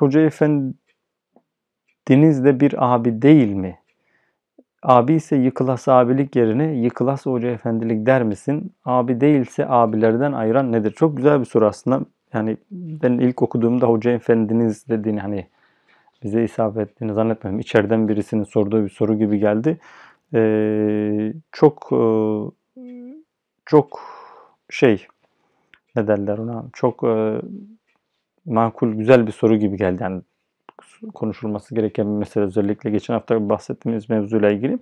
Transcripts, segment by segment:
Hoca Efendiniz de bir abi değil mi? Abi ise yıkılas abilik yerine yıkılas hoca efendilik der misin? Abi değilse abilerden ayıran nedir? Çok güzel bir soru aslında. Yani ben ilk okuduğumda hoca efendiniz dediğini hani bize isabet ettiğini zannetmiyorum. İçeriden birisinin sorduğu bir soru gibi geldi. Ee, çok e, çok şey ne derler ona çok e, makul, güzel bir soru gibi geldi. Yani konuşulması gereken bir mesele özellikle geçen hafta bahsettiğimiz mevzuyla ilgili.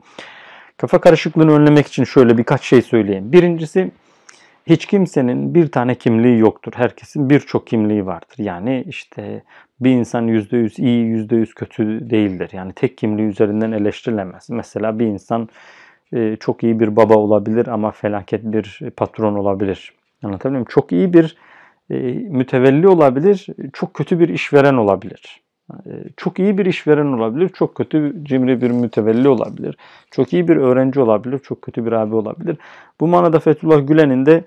Kafa karışıklığını önlemek için şöyle birkaç şey söyleyeyim. Birincisi hiç kimsenin bir tane kimliği yoktur. Herkesin birçok kimliği vardır. Yani işte bir insan %100 iyi, %100 kötü değildir. Yani tek kimliği üzerinden eleştirilemez. Mesela bir insan e, çok iyi bir baba olabilir ama felaket bir patron olabilir. Anlatabiliyor muyum? Çok iyi bir e, mütevelli olabilir, çok kötü bir işveren olabilir. E, çok iyi bir işveren olabilir, çok kötü cimri bir mütevelli olabilir. Çok iyi bir öğrenci olabilir, çok kötü bir abi olabilir. Bu manada Fethullah Gülen'in de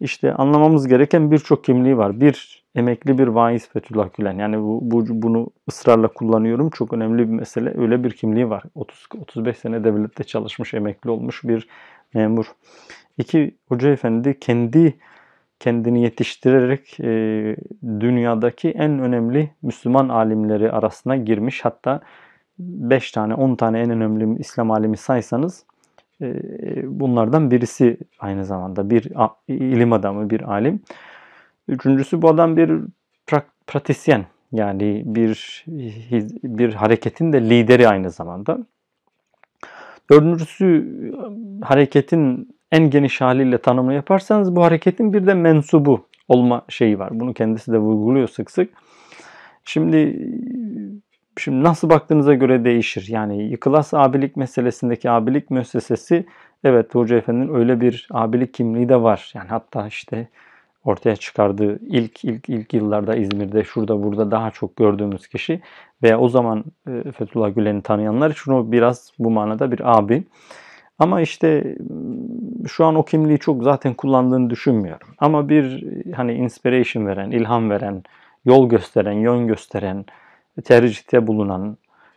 işte anlamamız gereken birçok kimliği var. Bir emekli bir vaiz Fethullah Gülen. Yani bu, bu bunu ısrarla kullanıyorum. Çok önemli bir mesele. Öyle bir kimliği var. 30 35 sene devlette çalışmış, emekli olmuş bir memur. İki hoca efendi kendi kendini yetiştirerek e, dünyadaki en önemli Müslüman alimleri arasına girmiş. Hatta 5 tane 10 tane en önemli İslam alimi saysanız e, bunlardan birisi aynı zamanda bir ilim adamı, bir alim. Üçüncüsü bu adam bir pra- pratisyen yani bir bir hareketin de lideri aynı zamanda. Dördüncüsü hareketin en geniş haliyle tanımını yaparsanız bu hareketin bir de mensubu olma şeyi var. Bunu kendisi de vurguluyor sık sık. Şimdi şimdi nasıl baktığınıza göre değişir. Yani yıkılas abilik meselesindeki abilik müessesesi evet Hoca Efendi'nin öyle bir abilik kimliği de var. Yani hatta işte ortaya çıkardığı ilk ilk ilk yıllarda İzmir'de şurada burada daha çok gördüğümüz kişi veya o zaman e, Fethullah Gülen'i tanıyanlar şunu biraz bu manada bir abi. Ama işte ıı, şu an o kimliği çok zaten kullandığını düşünmüyorum. Ama bir hani inspiration veren, ilham veren, yol gösteren, yön gösteren, tercihte bulunan,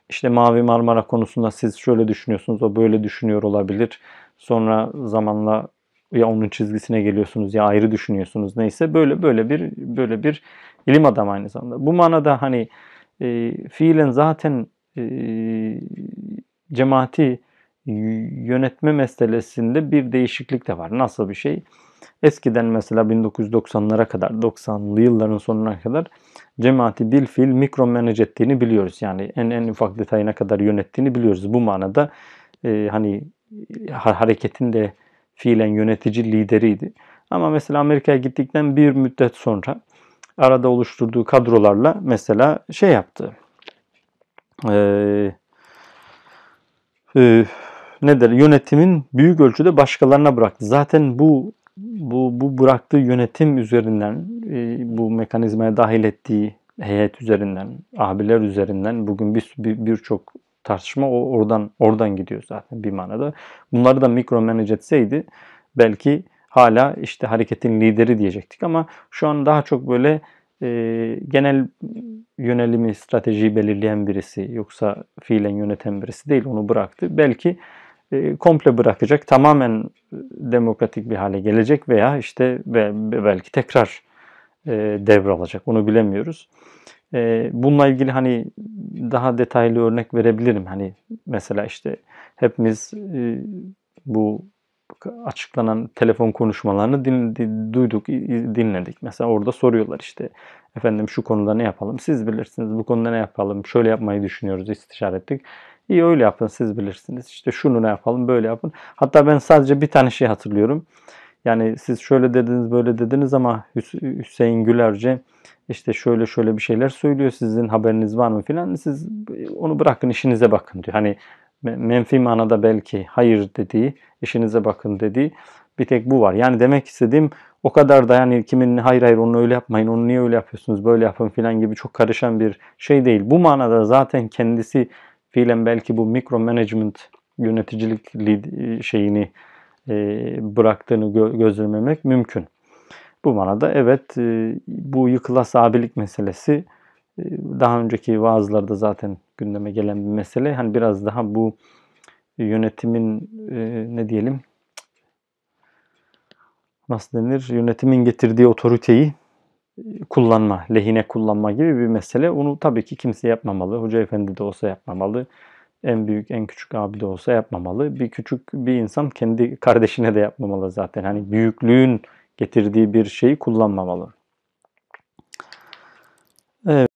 işte Mavi Marmara konusunda siz şöyle düşünüyorsunuz, o böyle düşünüyor olabilir. Sonra zamanla ya onun çizgisine geliyorsunuz ya ayrı düşünüyorsunuz neyse böyle böyle bir böyle bir ilim adamı aynı zamanda. Bu manada hani e, fiilen zaten e, cemaati yönetme meselesinde bir değişiklik de var. Nasıl bir şey? Eskiden mesela 1990'lara kadar, 90'lı yılların sonuna kadar cemaati bilfiil mikromanage ettiğini biliyoruz. Yani en en ufak detayına kadar yönettiğini biliyoruz. Bu manada e, hani hareketin de fiilen yönetici lideriydi. Ama mesela Amerika'ya gittikten bir müddet sonra arada oluşturduğu kadrolarla mesela şey yaptı. Eee e, ne der yönetimin büyük ölçüde başkalarına bıraktı. Zaten bu bu, bu bıraktığı yönetim üzerinden e, bu mekanizmaya dahil ettiği heyet üzerinden, abiler üzerinden bugün birçok bir, bir, bir tartışma o oradan oradan gidiyor zaten bir manada. Bunları da mikro manage etseydi belki hala işte hareketin lideri diyecektik ama şu an daha çok böyle e, genel yönelimi, stratejiyi belirleyen birisi yoksa fiilen yöneten birisi değil onu bıraktı. Belki e, komple bırakacak, tamamen e, demokratik bir hale gelecek veya işte belki tekrar e, devralacak. Onu bilemiyoruz. Bununla ilgili hani daha detaylı örnek verebilirim. Hani mesela işte hepimiz bu açıklanan telefon konuşmalarını duyduk, dinledik. Mesela orada soruyorlar işte efendim şu konuda ne yapalım? Siz bilirsiniz bu konuda ne yapalım? Şöyle yapmayı düşünüyoruz, istişare ettik. İyi öyle yapın siz bilirsiniz. İşte şunu ne yapalım böyle yapın. Hatta ben sadece bir tane şey hatırlıyorum. Yani siz şöyle dediniz böyle dediniz ama Hüseyin Gülerce işte şöyle şöyle bir şeyler söylüyor sizin haberiniz var mı filan siz onu bırakın işinize bakın diyor. Hani menfi manada belki hayır dediği, işinize bakın dediği bir tek bu var. Yani demek istediğim o kadar da yani kimin hayır hayır onu öyle yapmayın, onu niye öyle yapıyorsunuz, böyle yapın filan gibi çok karışan bir şey değil. Bu manada zaten kendisi fiilen belki bu mikro management yöneticilik e, şeyini e, bıraktığını gö- gözlememek mümkün. Bu manada evet e, bu yıkılas abilik meselesi daha önceki vaazlarda zaten gündeme gelen bir mesele. Hani biraz daha bu yönetimin ne diyelim nasıl denir yönetimin getirdiği otoriteyi kullanma, lehine kullanma gibi bir mesele. Onu tabii ki kimse yapmamalı. Hoca efendi de olsa yapmamalı. En büyük, en küçük abi de olsa yapmamalı. Bir küçük bir insan kendi kardeşine de yapmamalı zaten. Hani büyüklüğün getirdiği bir şeyi kullanmamalı. Evet.